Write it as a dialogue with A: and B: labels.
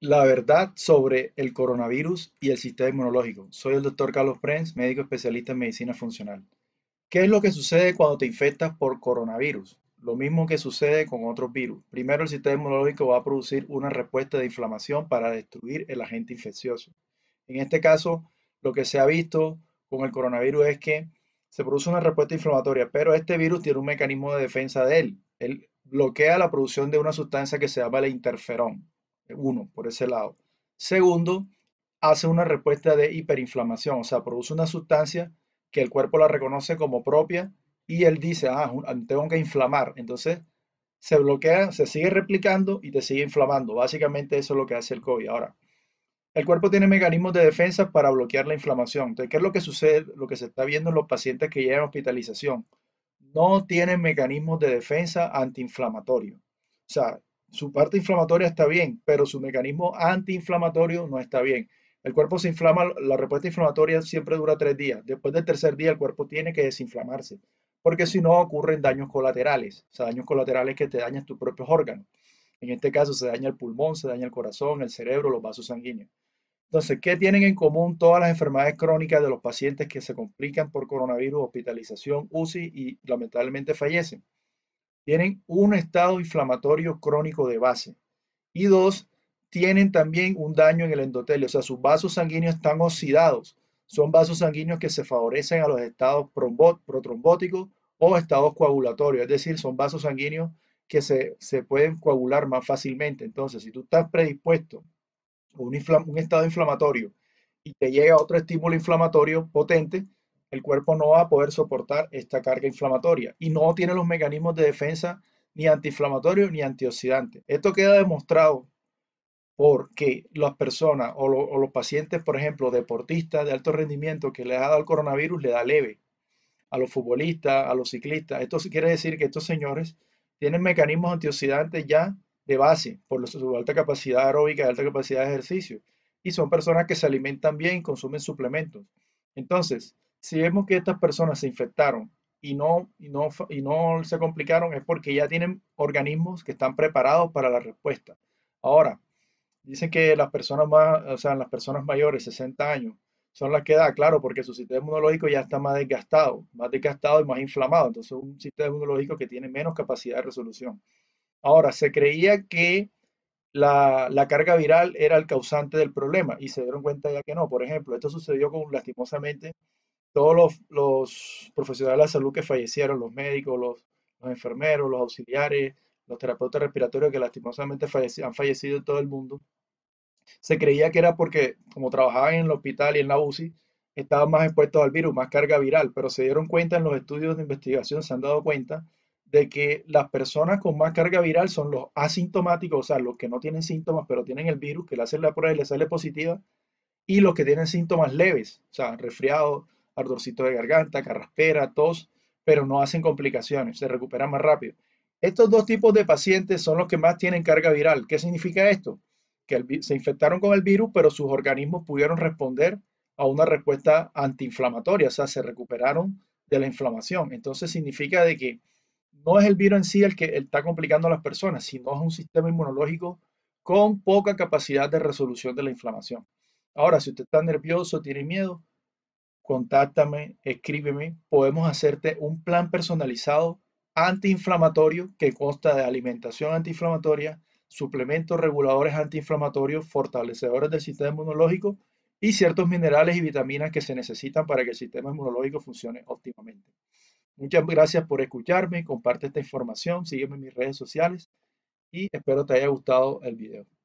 A: la verdad sobre el coronavirus y el sistema inmunológico. Soy el doctor Carlos Prens, médico especialista en medicina funcional. ¿Qué es lo que sucede cuando te infectas por coronavirus? Lo mismo que sucede con otros virus. Primero, el sistema inmunológico va a producir una respuesta de inflamación para destruir el agente infeccioso. En este caso, lo que se ha visto con el coronavirus es que se produce una respuesta inflamatoria, pero este virus tiene un mecanismo de defensa de él. Él bloquea la producción de una sustancia que se llama el interferón. Uno, por ese lado. Segundo, hace una respuesta de hiperinflamación, o sea, produce una sustancia que el cuerpo la reconoce como propia y él dice, ah, ah, tengo que inflamar. Entonces, se bloquea, se sigue replicando y te sigue inflamando. Básicamente eso es lo que hace el COVID. Ahora, el cuerpo tiene mecanismos de defensa para bloquear la inflamación. Entonces, ¿qué es lo que sucede? Lo que se está viendo en los pacientes que llegan a hospitalización. No tienen mecanismos de defensa antiinflamatorio. O sea, su parte inflamatoria está bien, pero su mecanismo antiinflamatorio no está bien. El cuerpo se inflama, la respuesta inflamatoria siempre dura tres días. Después del tercer día el cuerpo tiene que desinflamarse, porque si no ocurren daños colaterales, o sea, daños colaterales que te dañan tus propios órganos. En este caso se daña el pulmón, se daña el corazón, el cerebro, los vasos sanguíneos. Entonces, ¿qué tienen en común todas las enfermedades crónicas de los pacientes que se complican por coronavirus, hospitalización, UCI y lamentablemente fallecen? tienen un estado inflamatorio crónico de base. Y dos, tienen también un daño en el endotelio, o sea, sus vasos sanguíneos están oxidados. Son vasos sanguíneos que se favorecen a los estados protrombóticos o estados coagulatorios, es decir, son vasos sanguíneos que se, pueden coagular más fácilmente. Entonces, si tú estás predispuesto a un, un estado inflamatorio y te llega otro estímulo inflamatorio potente, el cuerpo no va a poder soportar esta carga inflamatoria y no tiene los mecanismos de defensa ni antiinflamatorios ni antioxidantes. Esto queda demostrado porque las personas o, los pacientes, por ejemplo, deportistas de alto rendimiento que les ha dado el coronavirus, le da leve. A los futbolistas, a los ciclistas. Esto quiere decir que estos señores tienen mecanismos antioxidantes ya de base por su alta capacidad aeróbica y alta capacidad de ejercicio. Y son personas que se alimentan bien y consumen suplementos. Entonces, si vemos que estas personas se infectaron y no, y no, y no se complicaron, es porque ya tienen organismos que están preparados para la respuesta. Ahora, dicen que las personas, más, las personas mayores, 60 años, son las que da, claro, porque su sistema inmunológico ya está más desgastado, más desgastado y más inflamado. Entonces, un sistema inmunológico que tiene menos capacidad de resolución. Ahora, se creía que la, la, carga viral era el causante del problema y se dieron cuenta ya que no. Por ejemplo, esto sucedió con, lastimosamente todos los, profesionales de la salud que fallecieron, los médicos, los, enfermeros, los auxiliares, los terapeutas respiratorios que lastimosamente han fallecido en todo el mundo, se creía que era porque como trabajaban en el hospital y en la UCI, estaban más expuestos al virus, más carga viral, pero se dieron cuenta en los estudios de investigación, se han dado cuenta de que las personas con más carga viral son los asintomáticos, o sea, los que no tienen síntomas, pero tienen el virus, que le hacen la prueba y le sale positiva, y los que tienen síntomas leves, o sea, resfriados, ardorcito de garganta, carraspera, tos, pero no hacen complicaciones, se recuperan más rápido. Estos dos tipos de pacientes son los que más tienen carga viral. ¿Qué significa esto? Que se infectaron con el virus, pero sus organismos pudieron responder a una respuesta antiinflamatoria, o sea, se recuperaron de la inflamación. Entonces significa de que no es el virus en sí el que está complicando a las personas, sino es un sistema inmunológico con poca capacidad de resolución de la inflamación. Ahora, si usted está nervioso, tiene miedo, contáctame, escríbeme, podemos hacerte un plan personalizado antiinflamatorio que consta de alimentación antiinflamatoria, suplementos reguladores antiinflamatorios, fortalecedores del sistema inmunológico y ciertos minerales y vitaminas que se necesitan para que el sistema inmunológico funcione óptimamente. Muchas gracias por escucharme, comparte esta información, sígueme en mis redes sociales y espero te haya gustado el video.